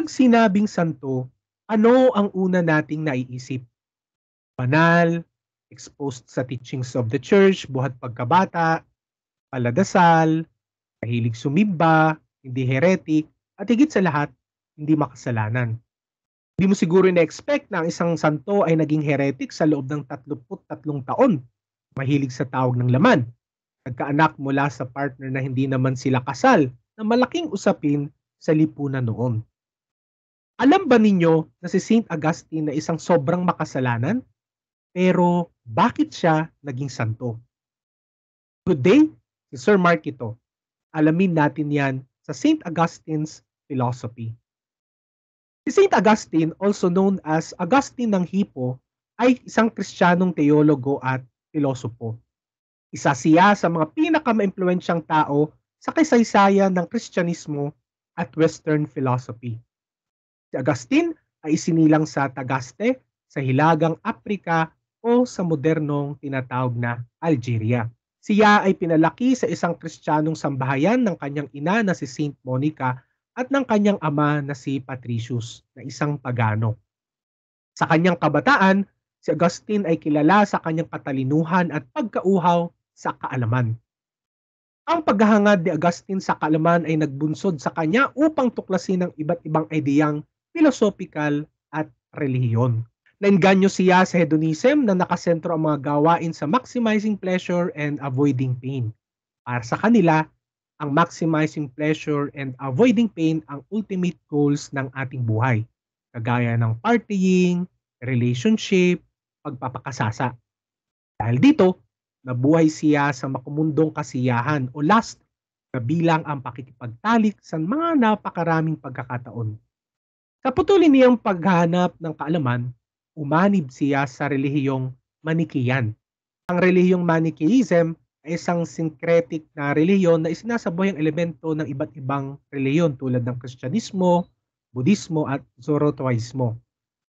Kapag sinabing santo, ano ang una nating naiisip? Banal, exposed sa teachings of the church, buhat pagkabata, paladasal, mahilig sumimba, hindi heretic, at higit sa lahat, hindi makasalanan. Hindi mo siguro na-expect na ang isang santo ay naging heretic sa loob ng 33 taon. Mahilig sa tawag ng laman. Nagkaanak mula sa partner na hindi naman sila kasal na malaking usapin sa lipunan noon. Alam ba ninyo na si St. Augustine na isang sobrang makasalanan? Pero bakit siya naging santo? Today, si Sir Mark ito. Alamin natin yan sa St. Augustine's philosophy. Si St. Augustine, also known as Augustine ng Hippo, ay isang kristyanong teologo at pilosopo. Isa siya sa mga pinakamaimpluensyang tao sa kasaysayan ng Kristyanismo at Western philosophy. Si Agustin ay isinilang sa Tagaste sa Hilagang Aprika o sa modernong tinatawag na Algeria. Siya ay pinalaki sa isang kristyanong sambahayan ng kanyang ina na si Saint Monica at ng kanyang ama na si Patricius na isang pagano. Sa kanyang kabataan, si Agustin ay kilala sa kanyang katalinuhan at pagkauhaw sa kaalaman. Ang paghahangad ni Agustin sa kaalaman ay nagbunsod sa kanya upang tuklasin ang iba't ibang ideyang philosophical at relihiyon. Nainganyo siya sa hedonism na nakasentro ang mga gawain sa maximizing pleasure and avoiding pain. Para sa kanila, ang maximizing pleasure and avoiding pain ang ultimate goals ng ating buhay, kagaya ng partying, relationship, pagpapakasasa. Dahil dito, nabuhay siya sa makumundong kasiyahan o last na bilang ang pakikipagtalik sa mga napakaraming pagkakataon. Kaputulin niyang paghanap ng kaalaman, umanib siya sa relihiyong Manichaean. Ang relihiyong Manichaeism ay isang syncretic na reliyon na isinasabuhay ang elemento ng iba't ibang reliyon tulad ng Kristyanismo, Budismo at Zoroastrianismo.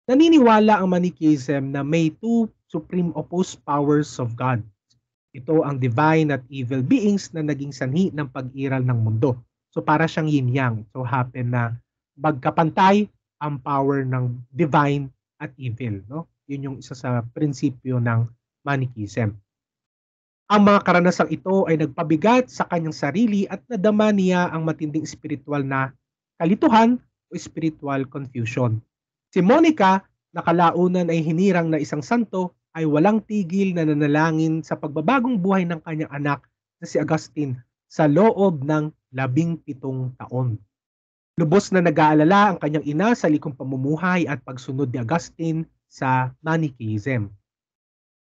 Naniniwala ang Manichaeism na may two supreme opposed powers of God. Ito ang divine at evil beings na naging sanhi ng pag-iral ng mundo. So para siyang yin-yang. So happen na magkapantay ang power ng divine at evil, no? Yun yung isa sa prinsipyo ng Manichism. Ang mga karanasang ito ay nagpabigat sa kanyang sarili at nadama niya ang matinding spiritual na kalituhan o spiritual confusion. Si Monica, nakalaunan ay hinirang na isang santo, ay walang tigil na nanalangin sa pagbabagong buhay ng kanyang anak na si Agustin sa loob ng labing pitong taon. Lubos na nag-aalala ang kanyang ina sa likong pamumuhay at pagsunod ni Agustin sa Manichaeism.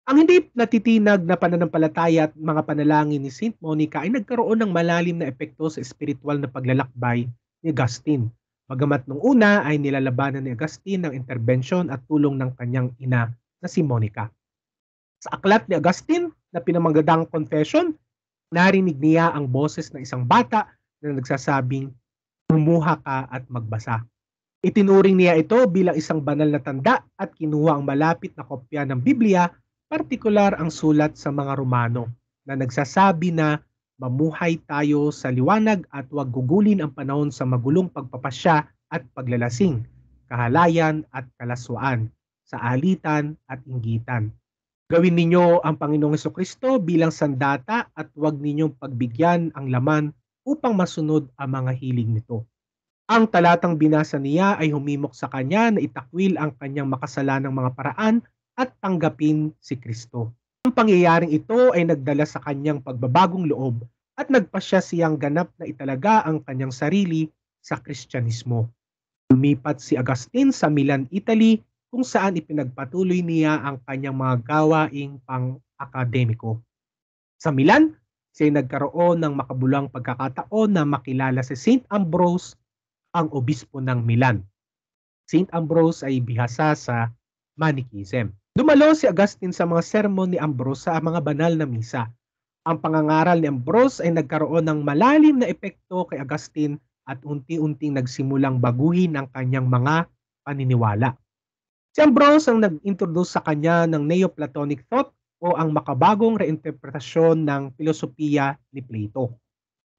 Ang hindi natitinag na pananampalataya at mga panalangin ni St. Monica ay nagkaroon ng malalim na epekto sa espiritual na paglalakbay ni Agustin. Magamat nung una ay nilalabanan ni Agustin ng interbensyon at tulong ng kanyang ina na si Monica. Sa aklat ni Agustin na pinamagdadang confession, narinig niya ang boses ng isang bata na nagsasabing, kumuha ka at magbasa. Itinuring niya ito bilang isang banal na tanda at kinuha ang malapit na kopya ng Biblia, partikular ang sulat sa mga Romano na nagsasabi na mamuhay tayo sa liwanag at huwag gugulin ang panahon sa magulong pagpapasya at paglalasing, kahalayan at kalaswaan, sa alitan at inggitan. Gawin ninyo ang Panginoong Kristo bilang sandata at huwag ninyong pagbigyan ang laman upang masunod ang mga hiling nito. Ang talatang binasa niya ay humimok sa kanya na itakwil ang kanyang makasalanang mga paraan at tanggapin si Kristo. Ang pangyayaring ito ay nagdala sa kanyang pagbabagong loob at nagpasya siyang ganap na italaga ang kanyang sarili sa Kristyanismo. Lumipat si Agustin sa Milan, Italy kung saan ipinagpatuloy niya ang kanyang mga gawaing pang-akademiko. Sa Milan, siya nagkaroon ng makabulang pagkakataon na makilala si St. Ambrose, ang obispo ng Milan. St. Ambrose ay bihasa sa Manichaeism. Dumalo si Augustine sa mga sermon ni Ambrose sa mga banal na misa. Ang pangangaral ni Ambrose ay nagkaroon ng malalim na epekto kay Augustine at unti-unting nagsimulang baguhin ang kanyang mga paniniwala. Si Ambrose ang nag-introduce sa kanya ng Neoplatonic thought o ang makabagong reinterpretasyon ng pilosopiya ni Plato.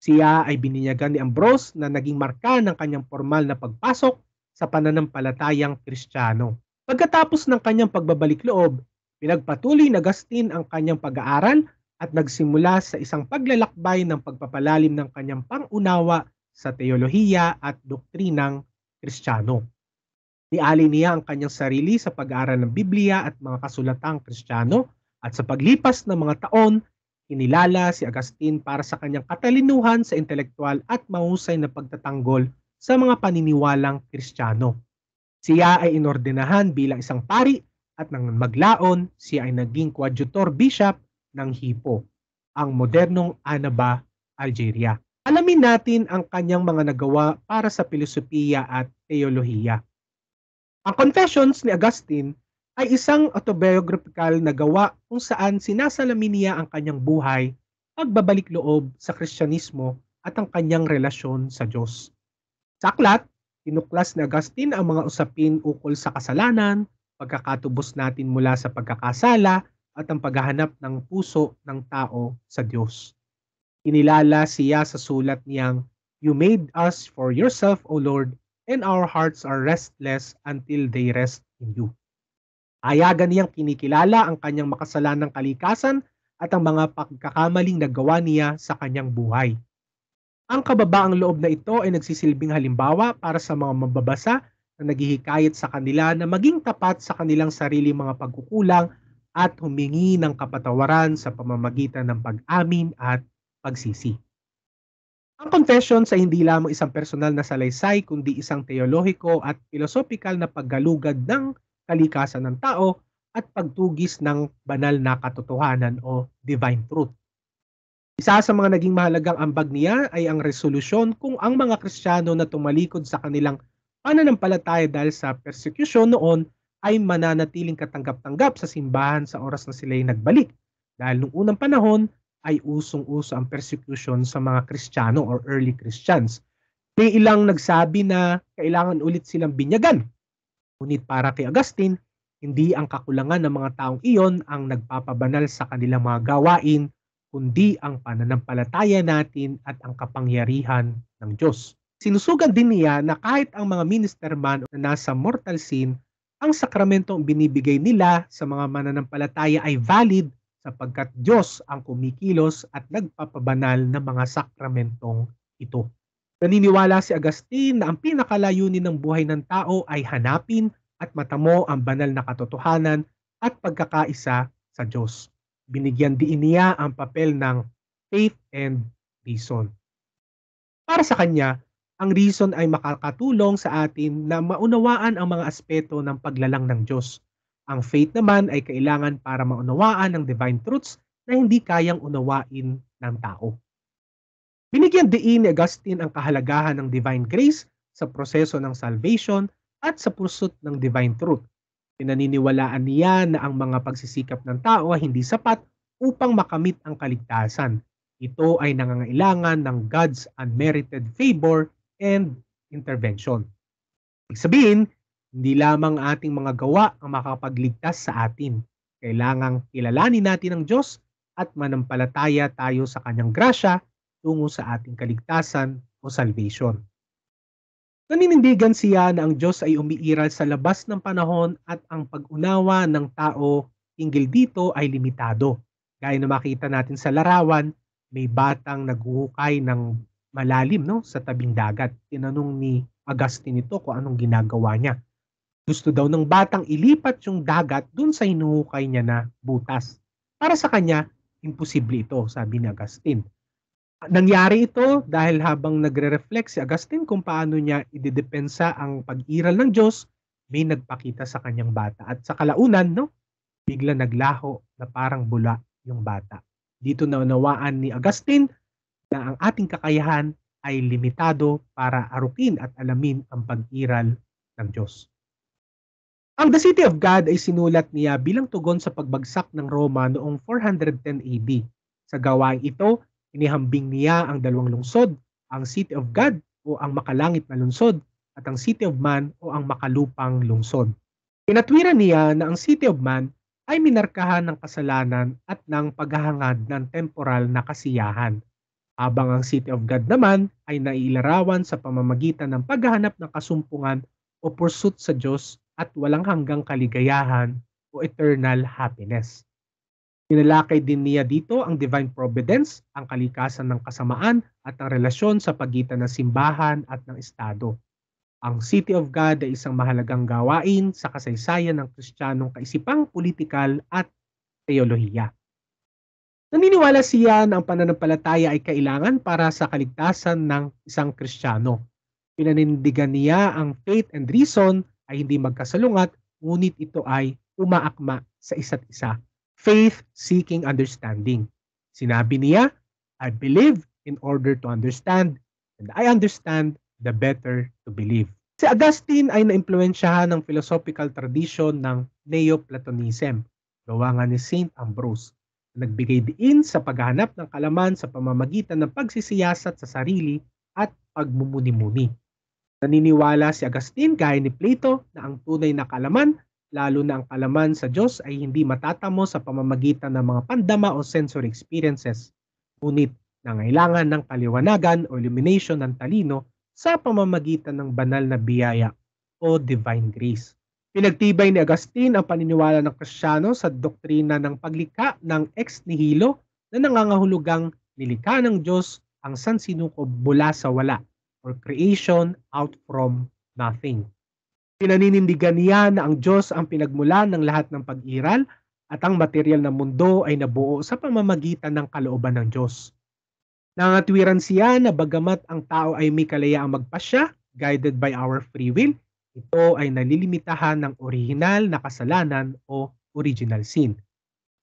Siya ay bininyagan ni Ambrose na naging marka ng kanyang formal na pagpasok sa pananampalatayang Kristiyano. Pagkatapos ng kanyang pagbabalik loob, pinagpatuloy na Gastin ang kanyang pag-aaral at nagsimula sa isang paglalakbay ng pagpapalalim ng kanyang pangunawa sa teolohiya at doktrinang Kristiyano. Niali niya ang kanyang sarili sa pag-aaral ng Biblia at mga kasulatang Kristiyano at sa paglipas ng mga taon, inilala si Agustin para sa kanyang katalinuhan sa intelektual at mahusay na pagtatanggol sa mga paniniwalang Kristiyano. Siya ay inordinahan bilang isang pari at nang maglaon, siya ay naging coadjutor bishop ng Hippo, ang modernong Anaba, Algeria. Alamin natin ang kanyang mga nagawa para sa filosofiya at teolohiya. Ang Confessions ni Augustine ay isang autobiographical na gawa kung saan sinasalamin niya ang kanyang buhay, pagbabalik loob sa Kristyanismo at ang kanyang relasyon sa Diyos. Sa aklat, tinuklas ni Agustin ang mga usapin ukol sa kasalanan, pagkakatubos natin mula sa pagkakasala, at ang paghahanap ng puso ng tao sa Diyos. Inilala siya sa sulat niyang, You made us for yourself, O Lord, and our hearts are restless until they rest in you. Ayaga niyang kinikilala ang kanyang makasalanang kalikasan at ang mga pagkakamaling nagawa niya sa kanyang buhay. Ang kababaang loob na ito ay nagsisilbing halimbawa para sa mga mababasa na naghihikayat sa kanila na maging tapat sa kanilang sarili mga pagkukulang at humingi ng kapatawaran sa pamamagitan ng pag-amin at pagsisi. Ang confession sa hindi lamang isang personal na salaysay kundi isang teologiko at filosopikal na paggalugad ng kalikasan ng tao at pagtugis ng banal na katotohanan o divine truth. Isa sa mga naging mahalagang ambag niya ay ang resolusyon kung ang mga Kristiyano na tumalikod sa kanilang pananampalataya dahil sa persecution noon ay mananatiling katanggap-tanggap sa simbahan sa oras na sila ay nagbalik. Dahil noong unang panahon ay usong-uso ang persecution sa mga Kristiyano or early Christians. May ilang nagsabi na kailangan ulit silang binyagan Ngunit para kay Agustin, hindi ang kakulangan ng mga taong iyon ang nagpapabanal sa kanilang mga gawain, kundi ang pananampalataya natin at ang kapangyarihan ng Diyos. Sinusugan din niya na kahit ang mga minister man na nasa mortal sin, ang sakramentong binibigay nila sa mga mananampalataya ay valid sapagkat Diyos ang kumikilos at nagpapabanal ng mga sakramentong ito. Naniniwala si Agustin na ang pinakalayunin ng buhay ng tao ay hanapin at matamo ang banal na katotohanan at pagkakaisa sa Diyos. Binigyan din niya ang papel ng faith and reason. Para sa kanya, ang reason ay makakatulong sa atin na maunawaan ang mga aspeto ng paglalang ng Diyos. Ang faith naman ay kailangan para maunawaan ang divine truths na hindi kayang unawain ng tao. Binigyan diin ni Augustine ang kahalagahan ng divine grace sa proseso ng salvation at sa pursuit ng divine truth. Pinaniniwalaan niya na ang mga pagsisikap ng tao ay hindi sapat upang makamit ang kaligtasan. Ito ay nangangailangan ng God's unmerited favor and intervention. Ibig sabihin, hindi lamang ating mga gawa ang makakapagligtas sa atin. Kailangang kilalanin natin ang Diyos at manampalataya tayo sa Kanyang grasya tungo sa ating kaligtasan o salvation. Naninindigan siya na ang Diyos ay umiiral sa labas ng panahon at ang pag-unawa ng tao hinggil dito ay limitado. Gaya na makita natin sa larawan, may batang naghuhukay ng malalim no, sa tabing dagat. Tinanong ni Agustin ito kung anong ginagawa niya. Gusto daw ng batang ilipat yung dagat dun sa hinuhukay niya na butas. Para sa kanya, imposible ito, sabi ni Agustin. Nangyari ito dahil habang nagre-reflect si Agustin kung paano niya idedepensa ang pag-iral ng Diyos, may nagpakita sa kanyang bata. At sa kalaunan, no, bigla naglaho na parang bula yung bata. Dito naunawaan ni Agustin na ang ating kakayahan ay limitado para arukin at alamin ang pag-iral ng Diyos. Ang The City of God ay sinulat niya bilang tugon sa pagbagsak ng Roma noong 410 AD. Sa gawaing ito, Inihambing niya ang dalawang lungsod, ang City of God o ang makalangit na lungsod at ang City of Man o ang makalupang lungsod. Pinatwiran niya na ang City of Man ay minarkahan ng kasalanan at ng paghahangad ng temporal na kasiyahan. Habang ang City of God naman ay nailarawan sa pamamagitan ng paghahanap ng kasumpungan o pursuit sa Diyos at walang hanggang kaligayahan o eternal happiness. Inilakay din niya dito ang divine providence, ang kalikasan ng kasamaan at ang relasyon sa pagitan ng simbahan at ng Estado. Ang City of God ay isang mahalagang gawain sa kasaysayan ng Kristiyanong kaisipang politikal at teolohiya. Naniniwala siya na ang pananampalataya ay kailangan para sa kaligtasan ng isang Kristiyano. Pinanindigan niya ang faith and reason ay hindi magkasalungat, ngunit ito ay umaakma sa isa't isa faith seeking understanding. Sinabi niya, I believe in order to understand, and I understand the better to believe. Si Augustine ay naimpluwensyahan ng philosophical tradition ng Neoplatonism, gawa nga ni Saint Ambrose, na nagbigay diin sa paghahanap ng kalaman sa pamamagitan ng pagsisiyasat sa sarili at pagmumuni-muni. Naniniwala si Augustine gaya ni Plato na ang tunay na kalaman lalo na ang kalaman sa Diyos ay hindi matatamo sa pamamagitan ng mga pandama o sensory experiences, ngunit nangailangan ng kaliwanagan o illumination ng talino sa pamamagitan ng banal na biyaya o divine grace. Pinagtibay ni Agustin ang paniniwala ng Kristiyano sa doktrina ng paglikha ng ex nihilo na nangangahulugang nilikha ng Diyos ang sansinukob mula sa wala or creation out from nothing pinaninindigan niya na ang Diyos ang pinagmulan ng lahat ng pag-iral at ang material na mundo ay nabuo sa pamamagitan ng kalooban ng Diyos. Nangatwiran siya na bagamat ang tao ay may kalayaang magpasya, guided by our free will, ito ay nalilimitahan ng orihinal na kasalanan o original sin.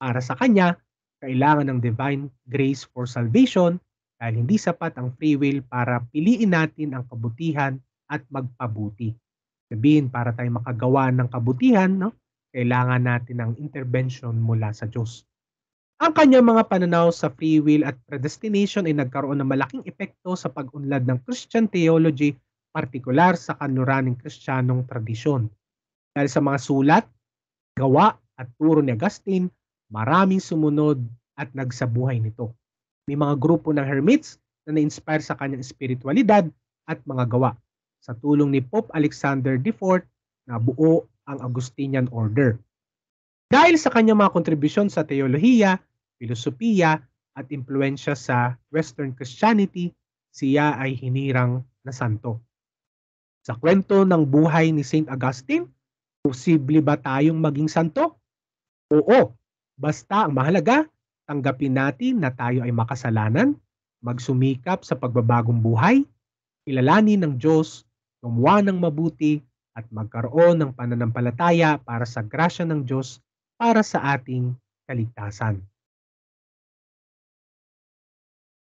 Para sa kanya, kailangan ng divine grace for salvation dahil hindi sapat ang free will para piliin natin ang kabutihan at magpabuti. Sabihin, para tayo makagawa ng kabutihan, no? kailangan natin ng intervention mula sa Diyos. Ang kanyang mga pananaw sa free will at predestination ay nagkaroon ng malaking epekto sa pag-unlad ng Christian theology, partikular sa kanluraning Kristiyanong tradisyon. Dahil sa mga sulat, gawa at turo ni Augustine, maraming sumunod at nagsabuhay nito. May mga grupo ng hermits na na-inspire sa kanyang spiritualidad at mga gawa sa tulong ni Pope Alexander IV na buo ang Augustinian Order. Dahil sa kanyang mga kontribusyon sa teolohiya, filosofiya at impluensya sa Western Christianity, siya ay hinirang na santo. Sa kwento ng buhay ni St. Augustine, posible ba tayong maging santo? Oo, basta ang mahalaga, tanggapin natin na tayo ay makasalanan, magsumikap sa pagbabagong buhay, ilalani ng Diyos gumawa ng mabuti at magkaroon ng pananampalataya para sa grasya ng Diyos para sa ating kaligtasan.